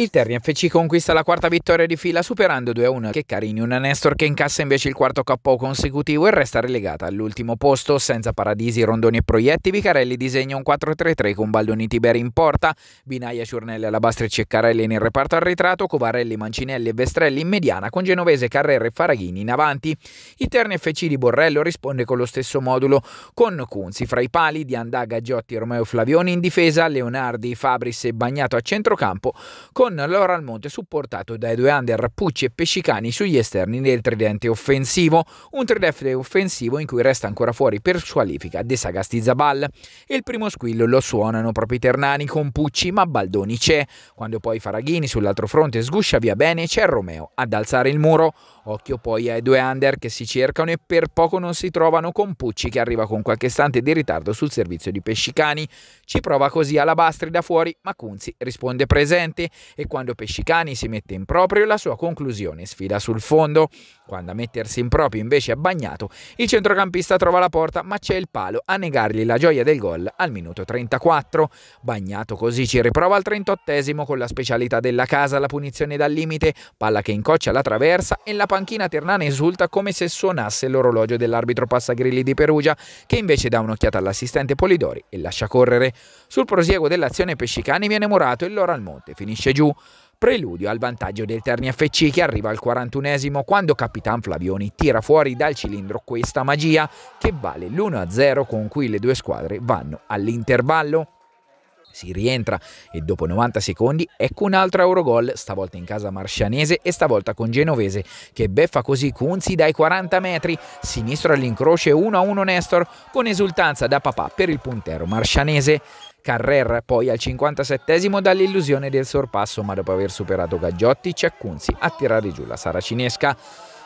Il Terni FC conquista la quarta vittoria di fila superando 2-1 che Carini, una Nestor che incassa invece il quarto KO consecutivo e resta relegata all'ultimo posto senza Paradisi, Rondoni e Proietti. Vicarelli disegna un 4-3-3 con Baldoni Tiberi in porta, Binaia, Ciurnelli, Alabastri, e Ceccarelli nel reparto arretrato, Covarelli, Mancinelli e Vestrelli in mediana con Genovese, Carrera e Faraghini in avanti. Il Terni FC di Borrello risponde con lo stesso modulo con Cunzi fra i pali, Di Andaga, Giotti, Romeo Flavioni in difesa, Leonardi, Fabris e Bagnato a centrocampo con con Monte supportato dai due under Pucci e Pescicani sugli esterni del tridente offensivo, un tridente offensivo in cui resta ancora fuori per squalifica De Sagasti Zabal. Il primo squillo lo suonano proprio i Ternani con Pucci, ma Baldoni c'è, quando poi Faraghini sull'altro fronte sguscia via bene c'è Romeo ad alzare il muro. Occhio poi ai due under che si cercano e per poco non si trovano con Pucci che arriva con qualche istante di ritardo sul servizio di Pescicani. Ci prova così Alabastri da fuori, ma Cunzi risponde presente e quando Pescicani si mette in proprio la sua conclusione sfida sul fondo. Quando a mettersi in proprio invece è bagnato, il centrocampista trova la porta ma c'è il palo a negargli la gioia del gol al minuto 34. Bagnato così ci riprova al 38 esimo con la specialità della casa, la punizione dal limite, palla che incoccia la traversa e la panchina ternana esulta come se suonasse l'orologio dell'arbitro Passagrilli di Perugia che invece dà un'occhiata all'assistente Polidori e lascia correre. Sul prosieguo dell'azione Pescicani viene murato e Loro al monte finisce giù giù. Preludio al vantaggio del Terni FC che arriva al 41 quando Capitan Flavioni tira fuori dal cilindro questa magia che vale l'1-0 con cui le due squadre vanno all'intervallo. Si rientra e dopo 90 secondi ecco un altro Eurogol, stavolta in casa marcianese e stavolta con Genovese, che beffa così Cunzi dai 40 metri, sinistro all'incrocio 1-1 Nestor, con esultanza da papà per il puntero marcianese. Carrer poi al 57 esimo dall'illusione del sorpasso ma dopo aver superato Gaggiotti c'è Cunzi a tirare giù la saracinesca.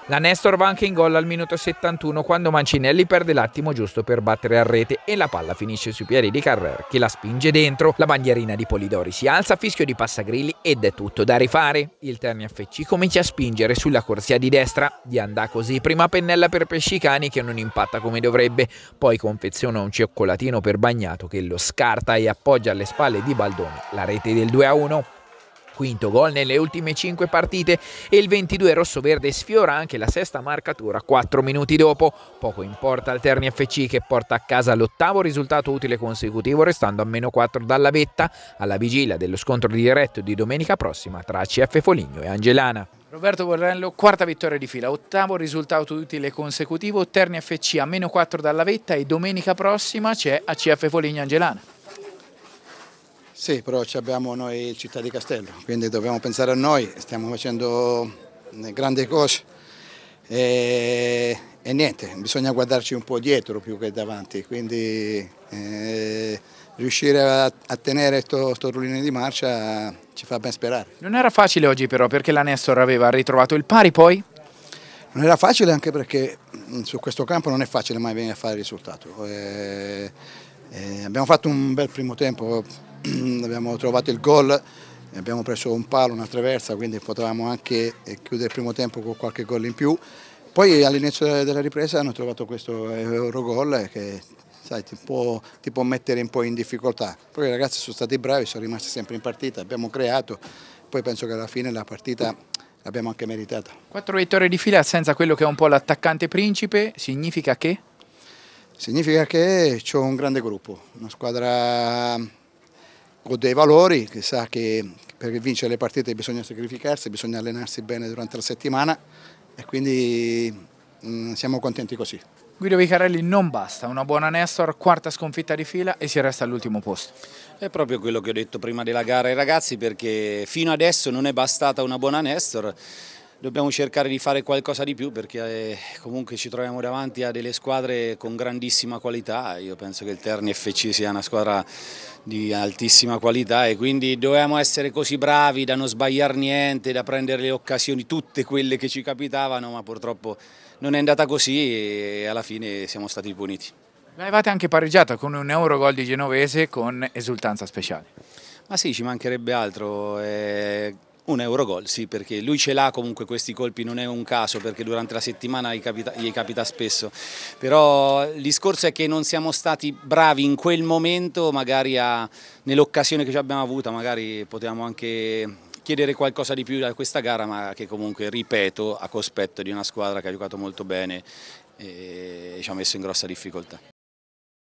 La Nestor va anche in gol al minuto 71 quando Mancinelli perde l'attimo giusto per battere a rete e la palla finisce sui piedi di Carrer che la spinge dentro. La bandierina di Polidori si alza, fischio di Passagrilli ed è tutto da rifare. Il Terni FC comincia a spingere sulla corsia di destra di andà così. Prima pennella per Pescicani che non impatta come dovrebbe, poi confeziona un cioccolatino per Bagnato che lo scarta e appoggia alle spalle di Baldoni la rete del 2-1 quinto gol nelle ultime 5 partite e il 22 rossoverde sfiora anche la sesta marcatura 4 minuti dopo. Poco importa al Terni FC che porta a casa l'ottavo risultato utile consecutivo restando a meno 4 dalla vetta alla vigilia dello scontro diretto di domenica prossima tra CF Foligno e Angelana. Roberto Borrello, quarta vittoria di fila, ottavo risultato utile consecutivo, Terni FC a meno 4 dalla vetta e domenica prossima c'è ACF Foligno Angelana. Sì, però ci abbiamo noi Città di Castello, quindi dobbiamo pensare a noi, stiamo facendo eh, grandi cose e, e niente, bisogna guardarci un po' dietro più che davanti, quindi eh, riuscire a, a tenere questo ruolino di marcia ci fa ben sperare. Non era facile oggi però perché la Nestor aveva ritrovato il pari poi? Non era facile anche perché mm, su questo campo non è facile mai venire a fare risultato. Eh, eh, abbiamo fatto un bel primo tempo abbiamo trovato il gol, abbiamo preso un palo, una traversa, quindi potevamo anche eh, chiudere il primo tempo con qualche gol in più. Poi all'inizio della ripresa hanno trovato questo eh, Eurogol che sai, ti, può, ti, può, mettere un po' in difficoltà. Poi i ragazzi sono stati bravi, sono rimasti sempre in partita, abbiamo creato, poi penso che alla fine la partita l'abbiamo anche meritata. Quattro vittorie di fila senza quello che è un po' l'attaccante principe, significa che? Significa che c'è un grande gruppo, una squadra o dei valori, che sa che per vincere le partite bisogna sacrificarsi, bisogna allenarsi bene durante la settimana e quindi mh, mm, siamo contenti così. Guido Vicarelli non basta, una buona Nestor, quarta sconfitta di fila e si resta all'ultimo posto. È proprio quello che ho detto prima della gara ai ragazzi perché fino adesso non è bastata una buona Nestor dobbiamo cercare di fare qualcosa di più perché eh, comunque ci troviamo davanti a delle squadre con grandissima qualità, io penso che il Terni FC sia una squadra di altissima qualità e quindi dovevamo essere così bravi da non sbagliare niente, da prendere le occasioni, tutte quelle che ci capitavano, ma purtroppo non è andata così e alla fine siamo stati puniti. L'avevate anche pareggiata con un euro gol di Genovese con esultanza speciale. Ma sì, ci mancherebbe altro. Eh un Eurogol, sì, perché lui ce l'ha comunque questi colpi, non è un caso perché durante la settimana gli capita, gli capita, spesso, però il discorso è che non siamo stati bravi in quel momento, magari nell'occasione che ci abbiamo avuta, magari potevamo anche chiedere qualcosa di più da questa gara, ma che comunque, ripeto, a cospetto di una squadra che ha giocato molto bene e eh, ci ha messo in grossa difficoltà.